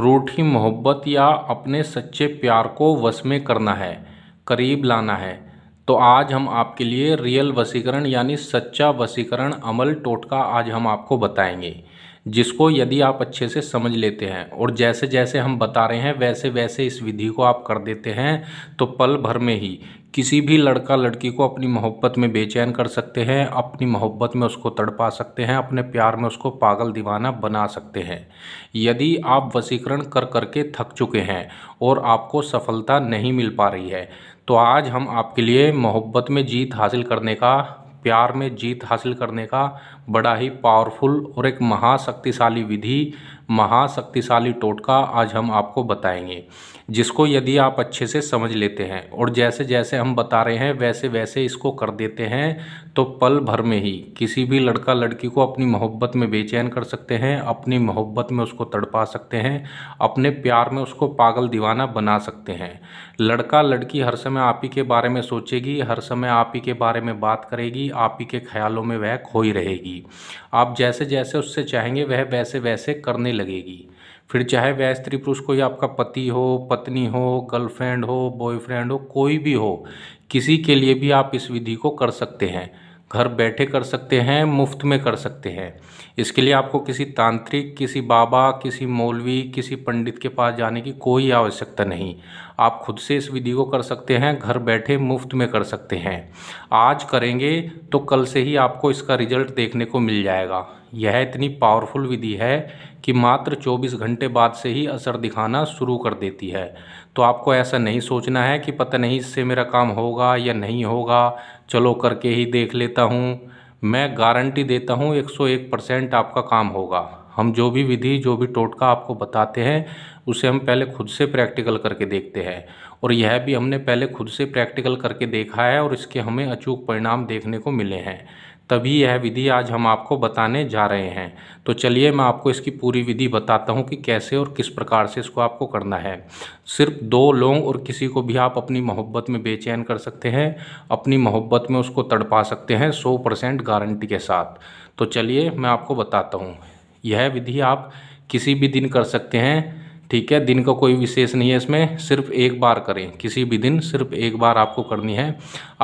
रूठी मोहब्बत या अपने सच्चे प्यार को वश में करना है करीब लाना है तो आज हम आपके लिए रियल वसीकरण यानी सच्चा वसीकरण अमल टोटका आज हम आपको बताएंगे जिसको यदि आप अच्छे से समझ लेते हैं और जैसे जैसे हम बता रहे हैं वैसे वैसे इस विधि को आप कर देते हैं तो पल भर में ही किसी भी लड़का लड़की को अपनी मोहब्बत में बेचैन कर सकते हैं अपनी मोहब्बत में उसको तड़पा सकते हैं अपने प्यार में उसको पागल दीवाना बना सकते हैं यदि आप वसीकरण कर करके थक चुके हैं और आपको सफलता नहीं मिल पा रही है तो आज हम आपके लिए मोहब्बत में जीत हासिल करने का प्यार में जीत हासिल करने का बड़ा ही पावरफुल और एक महाशक्तिशाली विधि महाशक्तिशाली टोटका आज हम आपको बताएंगे जिसको यदि आप अच्छे से समझ लेते हैं और जैसे जैसे हम बता रहे हैं वैसे वैसे इसको कर देते हैं तो पल भर में ही किसी भी लड़का लड़की को अपनी मोहब्बत में बेचैन कर सकते हैं अपनी मोहब्बत में उसको तड़पा सकते हैं अपने प्यार में उसको पागल दीवाना बना सकते हैं लड़का लड़की हर समय आप ही के बारे में सोचेगी हर समय आप ही के बारे में बात करेगी आप ही के ख्यालों में वह खोई रहेगी आप जैसे जैसे उससे चाहेंगे वह वैसे वैसे करने लगेगी फिर चाहे वह स्त्री पुरुष कोई आपका पति हो पत्नी हो गर्लफ्रेंड हो बॉयफ्रेंड हो कोई भी हो किसी के लिए भी आप इस विधि को कर सकते हैं घर बैठे कर सकते हैं मुफ्त में कर सकते हैं इसके लिए आपको किसी तांत्रिक किसी बाबा किसी मौलवी किसी पंडित के पास जाने की कोई आवश्यकता नहीं आप खुद से इस विधि को कर सकते हैं घर बैठे मुफ्त में कर सकते हैं आज करेंगे तो कल से ही आपको इसका रिजल्ट देखने को मिल जाएगा यह इतनी पावरफुल विधि है कि मात्र 24 घंटे बाद से ही असर दिखाना शुरू कर देती है तो आपको ऐसा नहीं सोचना है कि पता नहीं इससे मेरा काम होगा या नहीं होगा चलो करके ही देख लेता हूँ मैं गारंटी देता हूँ 101 परसेंट आपका काम होगा हम जो भी विधि जो भी टोटका आपको बताते हैं उसे हम पहले खुद से प्रैक्टिकल करके देखते हैं और यह भी हमने पहले खुद से प्रैक्टिकल करके देखा है और इसके हमें अचूक परिणाम देखने को मिले हैं तभी यह विधि आज हम आपको बताने जा रहे हैं तो चलिए मैं आपको इसकी पूरी विधि बताता हूँ कि कैसे और किस प्रकार से इसको आपको करना है सिर्फ दो लोग और किसी को भी आप अपनी मोहब्बत में बेचैन कर सकते हैं अपनी मोहब्बत में उसको तड़पा सकते हैं सौ परसेंट गारंटी के साथ तो चलिए मैं आपको बताता हूँ यह विधि आप किसी भी दिन कर सकते हैं ठीक है दिन का कोई विशेष नहीं है इसमें सिर्फ एक बार करें किसी भी दिन सिर्फ एक बार आपको करनी है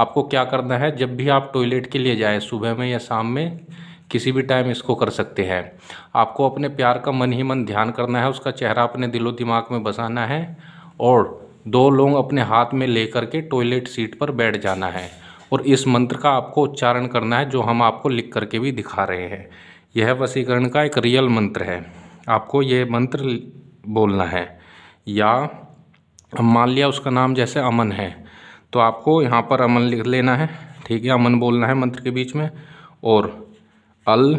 आपको क्या करना है जब भी आप टॉयलेट के लिए जाएं सुबह में या शाम में किसी भी टाइम इसको कर सकते हैं आपको अपने प्यार का मन ही मन ध्यान करना है उसका चेहरा अपने दिलो दिमाग में बसाना है और दो लोग अपने हाथ में ले करके टॉयलेट सीट पर बैठ जाना है और इस मंत्र का आपको उच्चारण करना है जो हम आपको लिख करके भी दिखा रहे हैं यह वसीकरण का एक रियल मंत्र है आपको यह मंत्र बोलना है या मान लिया उसका नाम जैसे अमन है तो आपको यहाँ पर अमन लिख लेना है ठीक है अमन बोलना है मंत्र के बीच में और अल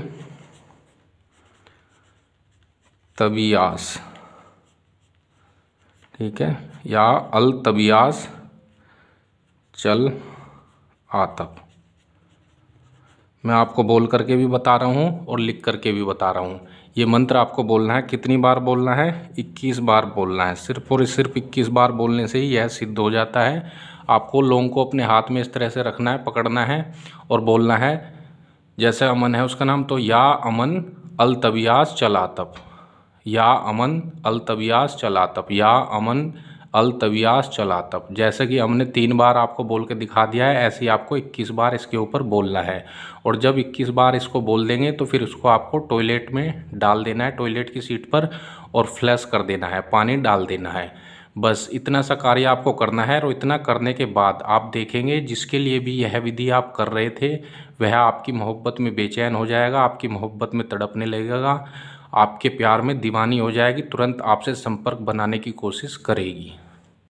तबियास ठीक है या अल तबियास चल आतप मैं आपको बोल करके भी बता रहा हूँ और लिख करके भी बता रहा हूँ ये मंत्र आपको बोलना है कितनी बार बोलना है 21 बार बोलना है सिर्फ और सिर्फ 21 बार बोलने से ही यह सिद्ध हो जाता है आपको लोगों को अपने हाथ में इस तरह से रखना है पकड़ना है और बोलना है जैसे अमन है उसका नाम तो या अमन चला चलातप या अमन चला चलातप या अमन अलतवियास चलातप जैसे कि हमने तीन बार आपको बोल के दिखा दिया है ऐसे ही आपको 21 बार इसके ऊपर बोलना है और जब 21 बार इसको बोल देंगे तो फिर उसको आपको टॉयलेट में डाल देना है टॉयलेट की सीट पर और फ्लैश कर देना है पानी डाल देना है बस इतना सा कार्य आपको करना है और इतना करने के बाद आप देखेंगे जिसके लिए भी यह विधि आप कर रहे थे वह आपकी मोहब्बत में बेचैन हो जाएगा आपकी मोहब्बत में तड़पने लगेगा आपके प्यार में दीवानी हो जाएगी तुरंत आपसे संपर्क बनाने की कोशिश करेगी